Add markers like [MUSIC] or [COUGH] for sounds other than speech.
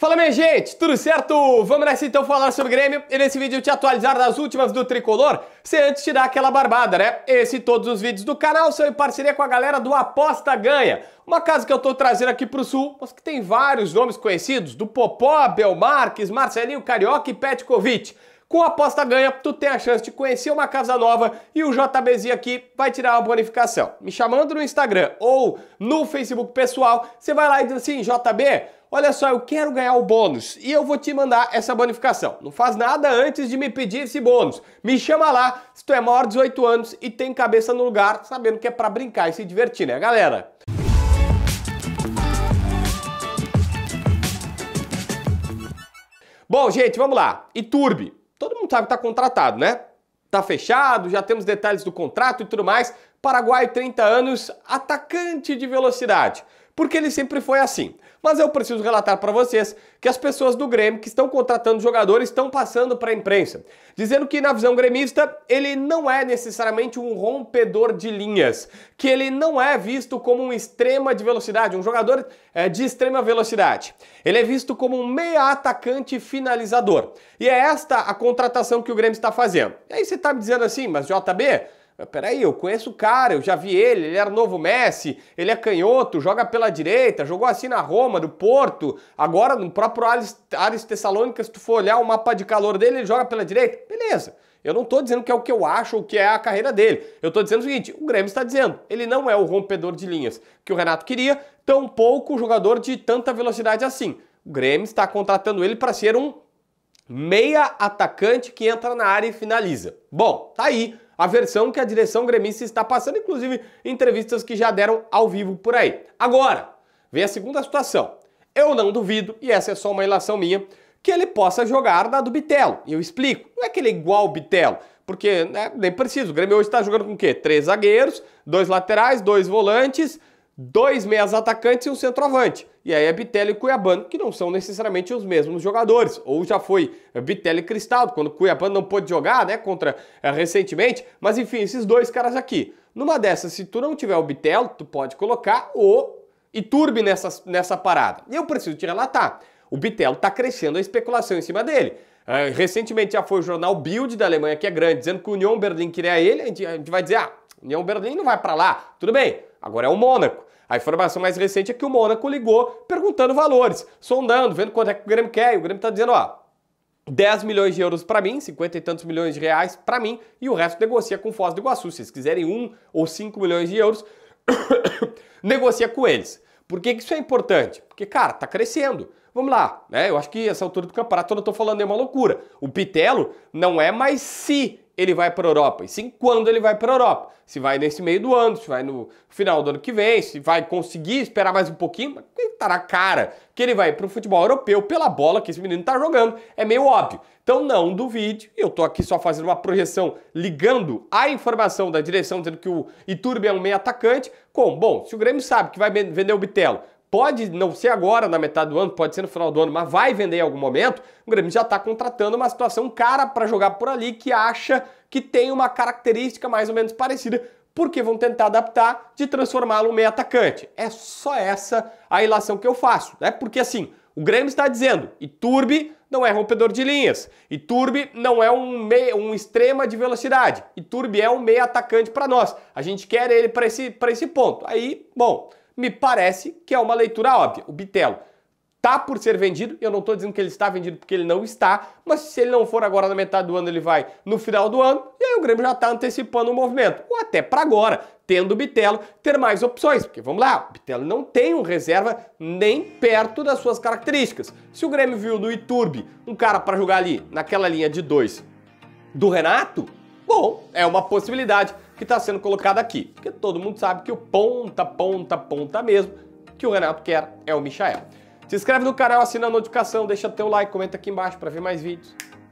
Fala minha gente, tudo certo? Vamos nessa então falar sobre o Grêmio e nesse vídeo te atualizar das últimas do Tricolor, sem antes tirar aquela barbada, né? Esse e todos os vídeos do canal são em parceria com a galera do Aposta Ganha, uma casa que eu tô trazendo aqui pro Sul, mas que tem vários nomes conhecidos, do Popó, Belmarques, Marcelinho Carioca e Petkovic. Com a aposta ganha, tu tem a chance de conhecer uma casa nova e o JBZ aqui vai tirar uma bonificação. Me chamando no Instagram ou no Facebook pessoal, você vai lá e diz assim, JB, olha só, eu quero ganhar o bônus e eu vou te mandar essa bonificação. Não faz nada antes de me pedir esse bônus. Me chama lá se tu é maior de 18 anos e tem cabeça no lugar, sabendo que é para brincar e se divertir, né, galera? Bom, gente, vamos lá. E Turbi? Todo mundo sabe que tá contratado, né? Tá fechado, já temos detalhes do contrato e tudo mais. Paraguai, 30 anos, atacante de velocidade porque ele sempre foi assim. Mas eu preciso relatar para vocês que as pessoas do Grêmio que estão contratando jogadores estão passando para a imprensa, dizendo que na visão gremista ele não é necessariamente um rompedor de linhas, que ele não é visto como um extrema de velocidade, um jogador é, de extrema velocidade. Ele é visto como um meia atacante finalizador. E é esta a contratação que o Grêmio está fazendo. E aí você está me dizendo assim, mas JB, Peraí, eu conheço o cara, eu já vi ele, ele era novo Messi, ele é canhoto, joga pela direita, jogou assim na Roma, no Porto, agora no próprio Ares, Tessalônica, se tu for olhar o mapa de calor dele, ele joga pela direita. Beleza. Eu não estou dizendo que é o que eu acho ou que é a carreira dele. Eu estou dizendo o seguinte: o Grêmio está dizendo, ele não é o rompedor de linhas que o Renato queria, tampouco jogador de tanta velocidade assim. O Grêmio está contratando ele para ser um meia atacante que entra na área e finaliza. Bom, tá aí a versão que a direção gremista está passando, inclusive entrevistas que já deram ao vivo por aí. Agora, vem a segunda situação. Eu não duvido, e essa é só uma ilação minha, que ele possa jogar na do Bitelo. E eu explico. Não é que ele é igual o Bitelo, porque né, nem preciso. O Grêmio hoje está jogando com o quê? Três zagueiros, dois laterais, dois volantes dois meias atacantes e um centroavante. E aí é Bitelli e Cuiabano, que não são necessariamente os mesmos jogadores. Ou já foi Bitelli e Cristaldo, quando Cuiabano não pôde jogar, né, contra é, recentemente. Mas enfim, esses dois caras aqui. Numa dessas, se tu não tiver o Bitelli tu pode colocar o Iturbe nessa, nessa parada. E eu preciso te relatar. O Bitelli tá crescendo a especulação em cima dele. Uh, recentemente já foi o jornal Bild da Alemanha, que é grande, dizendo que o Union Berlim queria é ele. A gente, a gente vai dizer, ah, Union Berlim não vai para lá. Tudo bem, agora é o Mônaco. A informação mais recente é que o Mônaco ligou perguntando valores, sondando, vendo quanto é que o Grêmio quer, e o Grêmio está dizendo, ó, 10 milhões de euros para mim, 50 e tantos milhões de reais para mim, e o resto negocia com Foz do Iguaçu. Se eles quiserem 1 um ou 5 milhões de euros, [COUGHS] negocia com eles. Por que, que isso é importante? Porque, cara, tá crescendo. Vamos lá, né? Eu acho que essa altura do campeonato eu não tô falando nenhuma é loucura. O Pitelo não é mais se ele vai para a Europa, e sim quando ele vai para a Europa. Se vai nesse meio do ano, se vai no final do ano que vem, se vai conseguir esperar mais um pouquinho, tá na cara que ele vai para o futebol europeu pela bola que esse menino tá jogando, é meio óbvio. Então não duvide, eu tô aqui só fazendo uma projeção ligando a informação da direção dizendo que o Iturbe é um meio atacante com, bom, se o Grêmio sabe que vai vender o Bitelo pode não ser agora, na metade do ano, pode ser no final do ano, mas vai vender em algum momento, o Grêmio já está contratando uma situação, um cara para jogar por ali que acha que tem uma característica mais ou menos parecida, porque vão tentar adaptar de transformá-lo em meio atacante. É só essa a ilação que eu faço, né? Porque assim, o Grêmio está dizendo, e Turbi não é rompedor de linhas, e Turbi não é um, meio um extrema de velocidade, e Turbi é um meio atacante para nós. A gente quer ele para esse, esse ponto. Aí, bom, me parece que é uma leitura óbvia. O Bitelo tá por ser vendido. Eu não estou dizendo que ele está vendido porque ele não está, mas se ele não for agora na metade do ano, ele vai no final do ano, e aí o Grêmio já está antecipando o movimento. Ou até para agora, tendo o Bitelo, ter mais opções. Porque vamos lá, o Bitelo não tem um reserva nem perto das suas características. Se o Grêmio viu no Iturbe um cara para jogar ali naquela linha de dois do Renato, bom, é uma possibilidade que está sendo colocado aqui. Porque todo mundo sabe que o ponta, ponta, ponta mesmo que o Renato quer é o Michael. Se inscreve no canal, assina a notificação, deixa teu like, comenta aqui embaixo para ver mais vídeos.